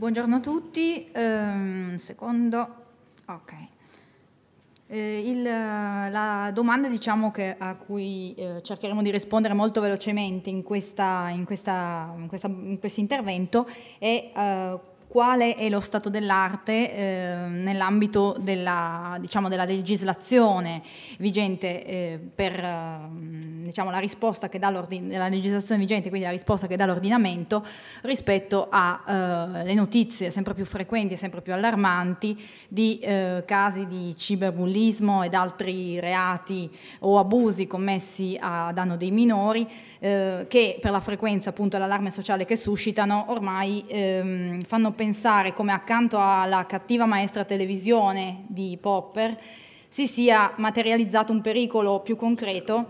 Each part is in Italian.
Buongiorno a tutti, um, secondo, ok. Eh, il, la domanda diciamo, che, a cui eh, cercheremo di rispondere molto velocemente in, questa, in, questa, in, questo intervento è eh, quale è lo stato dell'arte eh, nell'ambito della, diciamo, della, legislazione vigente eh, per ehm, diciamo, la risposta che dà la legislazione vigente, quindi la risposta che dà l'ordinamento rispetto alle eh, notizie sempre più frequenti e sempre più allarmanti di eh, casi di ciberbullismo ed altri reati o abusi commessi a danno dei minori eh, che per la frequenza appunto e l'allarme sociale che suscitano ormai ehm, fanno pensare come accanto alla cattiva maestra televisione di Popper si sia materializzato un pericolo più concreto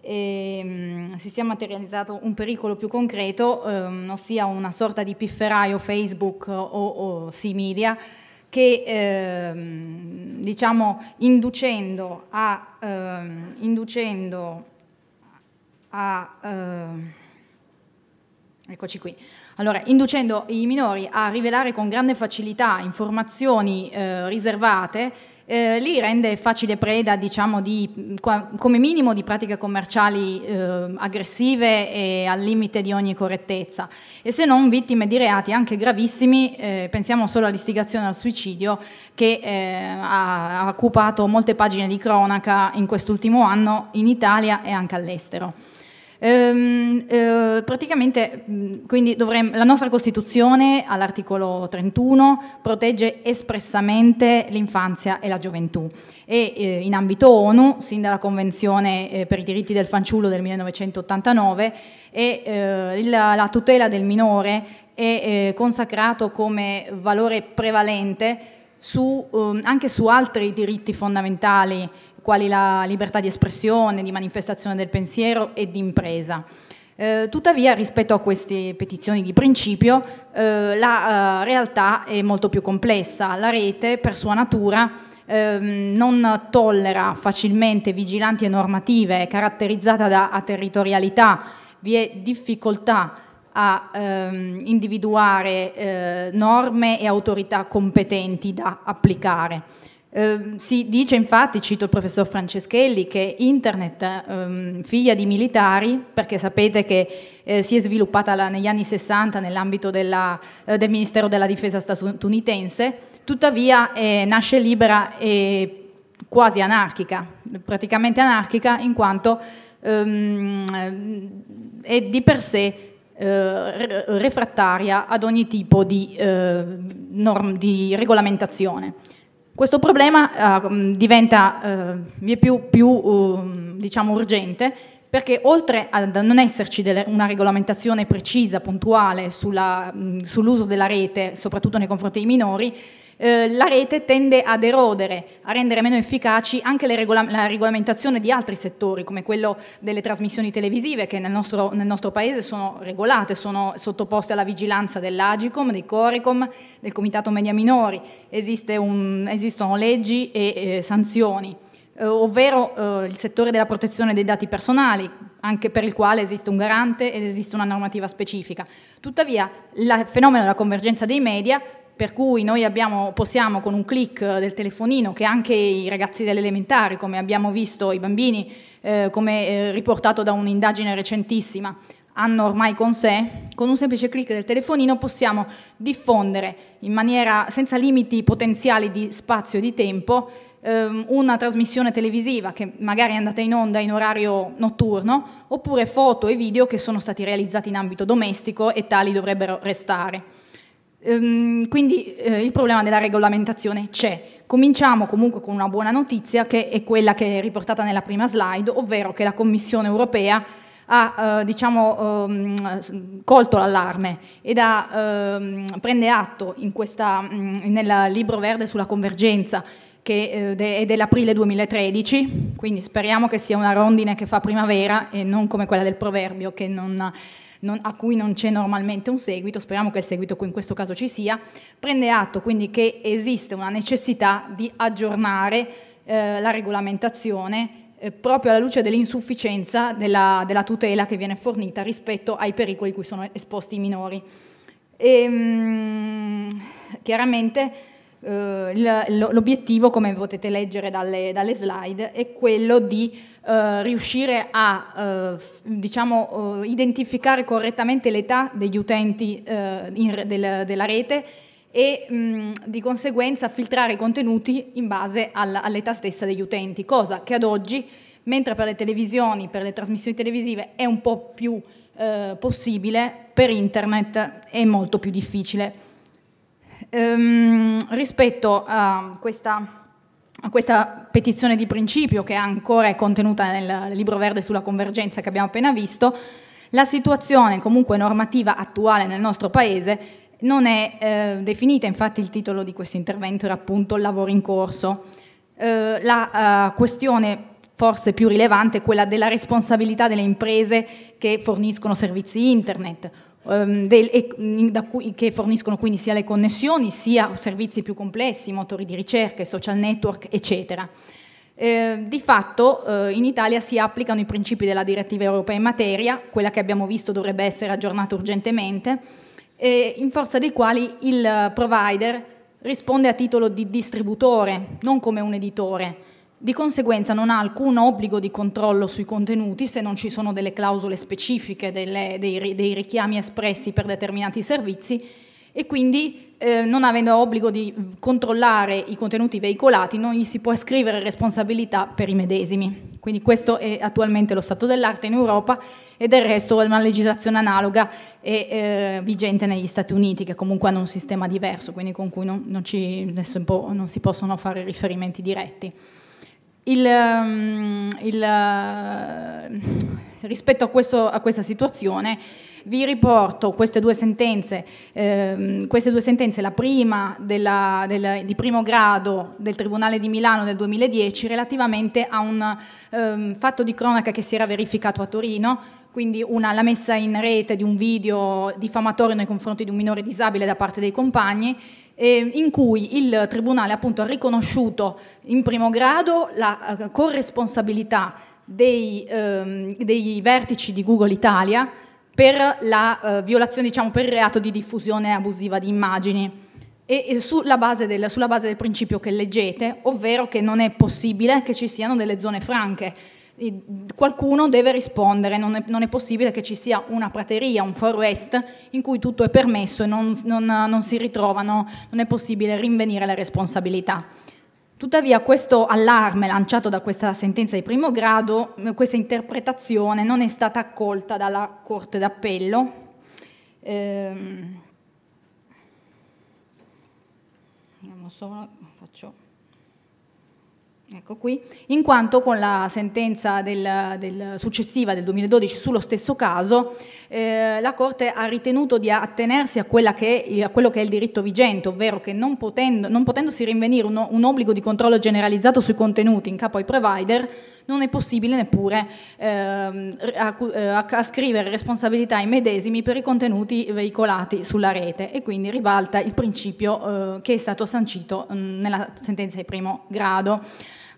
e, ehm, si sia materializzato un pericolo più concreto, ehm, ossia una sorta di pifferaio Facebook o, o media che ehm, diciamo inducendo a, ehm, inducendo a eh, Eccoci qui. Allora, inducendo i minori a rivelare con grande facilità informazioni eh, riservate, eh, li rende facile preda, diciamo, di, mm, come minimo di pratiche commerciali eh, aggressive e al limite di ogni correttezza, e se non vittime di reati anche gravissimi, eh, pensiamo solo all'istigazione al suicidio che eh, ha, ha occupato molte pagine di cronaca in quest'ultimo anno in Italia e anche all'estero. Ehm, eh, praticamente mm, quindi dovremmo, la nostra Costituzione all'articolo 31 protegge espressamente l'infanzia e la gioventù e eh, in ambito ONU, sin dalla Convenzione eh, per i diritti del fanciullo del 1989, e, la, la, tutela del minore è eh, consacrato come valore prevalente su, ehm, anche su altri diritti fondamentali quali la libertà di espressione, di manifestazione del pensiero e di impresa. Eh, tuttavia rispetto a queste petizioni di principio eh, la eh, realtà è molto più complessa, la rete per sua natura ehm, non tollera facilmente vigilanti e normative, caratterizzate da territorialità, vi è difficoltà a ehm, individuare eh, norme e autorità competenti da applicare. Eh, si dice infatti, cito il professor Franceschelli, che internet, ehm, figlia di militari, perché sapete che eh, si è sviluppata la, negli anni 60 nell'ambito della, eh, del Ministero della Difesa statunitense, tuttavia eh, nasce libera e quasi anarchica, praticamente anarchica in quanto ehm, è di per sé eh, refrattaria ad ogni tipo di, eh, norm, di regolamentazione. Questo problema uh, diventa uh, più, più uh, diciamo urgente perché oltre a non esserci delle, una regolamentazione precisa, puntuale mm, sull'uso della rete, soprattutto nei confronti dei minori, eh, la rete tende ad erodere, a rendere meno efficaci anche regola la regolamentazione di altri settori, come quello delle trasmissioni televisive, che nel nostro, nel nostro paese sono regolate, sono sottoposte alla vigilanza dell'Agicom, dei Coricom, del Comitato Media Minori, un, esistono leggi e eh, sanzioni eh, ovvero eh, il settore della protezione dei dati personali, anche per il quale esiste un garante ed esiste una normativa specifica. Tuttavia, il fenomeno della convergenza dei media per cui noi abbiamo, possiamo con un click eh, del telefonino che anche i ragazzi dell'elementare, come abbiamo visto i bambini, eh, come eh, riportato da un'indagine recentissima, hanno ormai con sé, con un semplice click del telefonino possiamo diffondere in maniera senza limiti potenziali di spazio e di tempo ehm, una trasmissione televisiva che magari è andata in onda in orario notturno, oppure foto e video che sono stati realizzati in ambito domestico e tali dovrebbero restare. Ehm, quindi eh, il problema della regolamentazione c'è. Cominciamo comunque con una buona notizia che è quella che è riportata nella prima slide, ovvero che la Commissione europea ha eh, diciamo, ehm, colto l'allarme ed ha, ehm, prende atto questa, mh, mm, nel libro verde sulla convergenza che eh, è dell'aprile 2013, quindi speriamo che sia una rondine che fa primavera e non come quella del proverbio che non non, a cui non c'è normalmente un seguito, speriamo che il seguito in questo caso ci sia, prende atto quindi che esiste una necessità di aggiornare eh, la regolamentazione eh, proprio alla luce dell'insufficienza della, della, tutela che viene fornita rispetto ai pericoli cui sono esposti i minori. E, ehm, mh, chiaramente eh, l'obiettivo, come potete leggere dalle, dalle, slide, è quello di eh, riuscire a eh, diciamo, eh, identificare correttamente l'età degli utenti eh, in, del, della rete e mh, di conseguenza filtrare i contenuti in base all'età all stessa degli utenti, cosa che ad oggi, mentre per le televisioni, per le trasmissioni televisive è un po' più eh, possibile, per internet è molto più difficile ehm, rispetto a questa a questa petizione di principio che ancora è contenuta nel libro verde sulla convergenza che abbiamo appena visto, la situazione comunque normativa attuale nel nostro Paese non è eh, definita, infatti il titolo di questo intervento era appunto lavoro in corso. Eh, la eh, questione forse più rilevante è quella della responsabilità delle imprese che forniscono servizi internet Ehm, del, e, cui, che forniscono quindi sia le connessioni sia servizi più complessi, motori di ricerca, social network, eccetera. Eh, di fatto eh, in Italia si applicano i principi della direttiva europea in materia, quella che abbiamo visto dovrebbe essere aggiornata urgentemente, eh, in forza dei quali il provider risponde a titolo di distributore, non come un editore. Di conseguenza non ha alcun obbligo di controllo sui contenuti se non ci sono delle clausole specifiche, delle, dei, dei, richiami espressi per determinati servizi e quindi eh, non avendo obbligo di controllare i contenuti veicolati non gli si può ascrivere responsabilità per i medesimi. Quindi questo è attualmente lo stato dell'arte in Europa e del resto una legislazione analoga è eh, vigente negli Stati Uniti che comunque hanno un sistema diverso, quindi con cui non, non, ci, non si possono fare riferimenti diretti. Il, ehm, il, eh, rispetto a, questo, a, questa situazione vi riporto queste due sentenze, eh, queste due sentenze la prima della, della, di primo grado del Tribunale di Milano del 2010 relativamente a un eh, fatto di cronaca che si era verificato a Torino quindi una, la messa in rete di un video diffamatorio nei confronti di un minore disabile da parte dei compagni, eh, in cui il Tribunale appunto, ha riconosciuto in primo grado la eh, corresponsabilità dei, ehm, dei, vertici di Google Italia per la eh, violazione, diciamo, per il reato di diffusione abusiva di immagini. E, e sulla, base del, sulla base del principio che leggete, ovvero che non è possibile che ci siano delle zone franche qualcuno deve rispondere, non è, non è, possibile che ci sia una prateria, un far west in cui tutto è permesso e non, non, non si ritrovano, non è possibile rinvenire le responsabilità. Tuttavia questo allarme lanciato da questa sentenza di primo grado, questa interpretazione non è stata accolta dalla Corte d'Appello. Ehm, solo, faccio Ecco qui, in quanto con la sentenza del, del successiva del 2012 sullo stesso caso, eh, la Corte ha ritenuto di attenersi a, che, a, quello che è il diritto vigente, ovvero che non, potendo, non potendosi rinvenire un, un obbligo di controllo generalizzato sui contenuti in capo ai provider, non è possibile neppure ehm, a, eh, responsabilità ai medesimi per i contenuti veicolati sulla rete e quindi ribalta il principio eh, che è stato sancito mh, mm, nella sentenza di primo grado.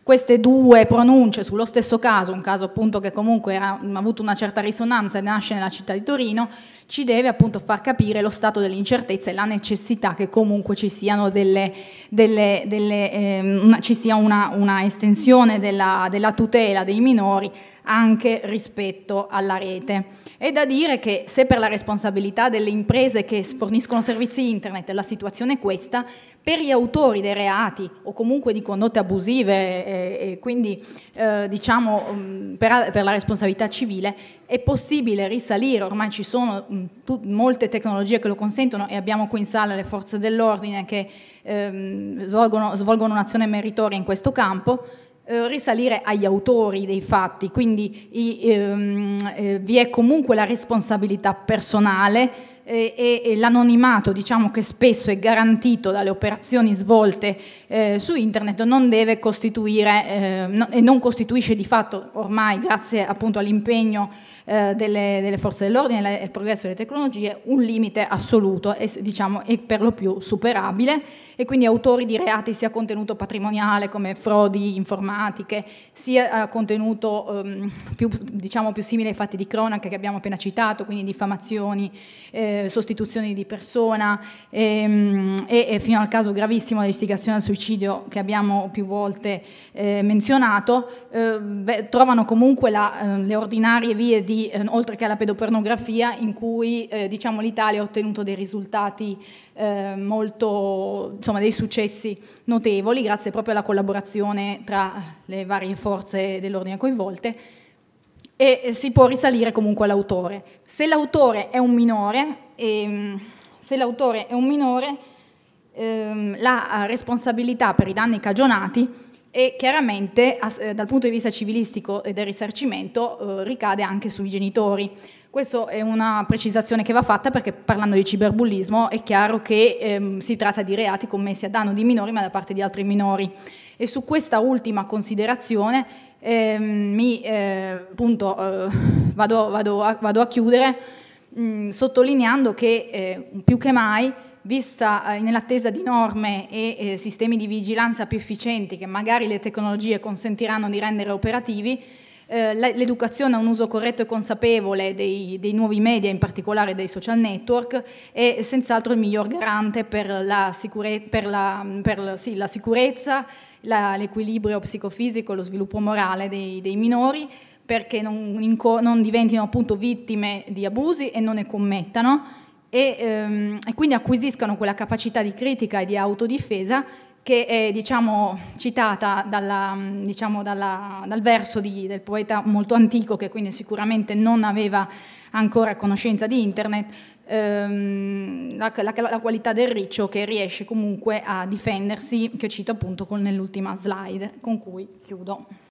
Queste due pronunce sullo stesso caso, un caso appunto che comunque ha avuto una certa risonanza e nasce nella città di Torino, ci deve appunto far capire lo stato dell'incertezza e la necessità che comunque ci, delle, delle, delle, eh, ci sia una, una estensione della, della tutela dei minori anche rispetto alla rete. È da dire che se per la responsabilità delle imprese che forniscono servizi internet la situazione è questa, per gli autori dei reati o comunque di condotte abusive e, e quindi eh, diciamo mm, per, per, la responsabilità civile è possibile risalire, ormai ci sono mh, mm, molte tecnologie che lo consentono e abbiamo qui in sala le forze dell'ordine che ehm, svolgono, svolgono un'azione meritoria in questo campo, eh, risalire agli autori dei fatti, quindi i, ehm, eh, vi è comunque la responsabilità personale eh, e, e l'anonimato diciamo, che spesso è garantito dalle operazioni svolte eh, su internet non deve costituire eh, no, e non costituisce di fatto ormai grazie appunto all'impegno eh, delle, delle, forze dell'ordine e al progresso delle tecnologie un limite assoluto e diciamo, è per lo più superabile e quindi autori di reati sia contenuto patrimoniale come frodi informatiche sia eh, contenuto ehm, più, diciamo, più simile ai fatti di cronaca che abbiamo appena citato quindi diffamazioni eh, eh, sostituzioni di persona ehm, e, e, fino al caso gravissimo dell'istigazione al suicidio che abbiamo più volte eh, menzionato, eh, trovano comunque la, eh, le ordinarie vie di, eh, oltre che alla pedopornografia, in cui diciamo, l'Italia ha ottenuto dei risultati molto, insomma, dei successi notevoli, grazie proprio alla collaborazione tra le varie forze dell'ordine coinvolte e si può risalire comunque all'autore. Se l'autore è un minore, ehm, se l'autore è un minore ehm, la eh, responsabilità per i danni cagionati e chiaramente eh, dal punto di vista civilistico e del risarcimento eh, ricade anche sui genitori. Questa è una precisazione che va fatta perché parlando di ciberbullismo è chiaro che ehm, si tratta di reati commessi a danno di minori ma da parte di altri minori. E su questa ultima considerazione eh, mi eh, appunto eh, vado, vado, a, vado, a, chiudere mh, mm, sottolineando che eh, più che mai vista eh, nell'attesa di norme e eh, sistemi di vigilanza più efficienti che magari le tecnologie consentiranno di rendere operativi, eh, l'educazione a un uso corretto e consapevole dei, dei, nuovi media, in particolare dei social network, è senz'altro il miglior garante per la, sicure per la, per la, sì, la sicurezza, l'equilibrio psicofisico, lo sviluppo morale dei, dei minori perché non, non, diventino appunto vittime di abusi e non ne commettano e, ehm, e quindi acquisiscano quella capacità di critica e di autodifesa che è diciamo, citata dalla, diciamo, dalla, dal verso di, del poeta molto antico che quindi sicuramente non aveva ancora conoscenza di internet, ehm, la, la, la, qualità del riccio che riesce comunque a difendersi, che cito appunto nell'ultima slide con cui chiudo.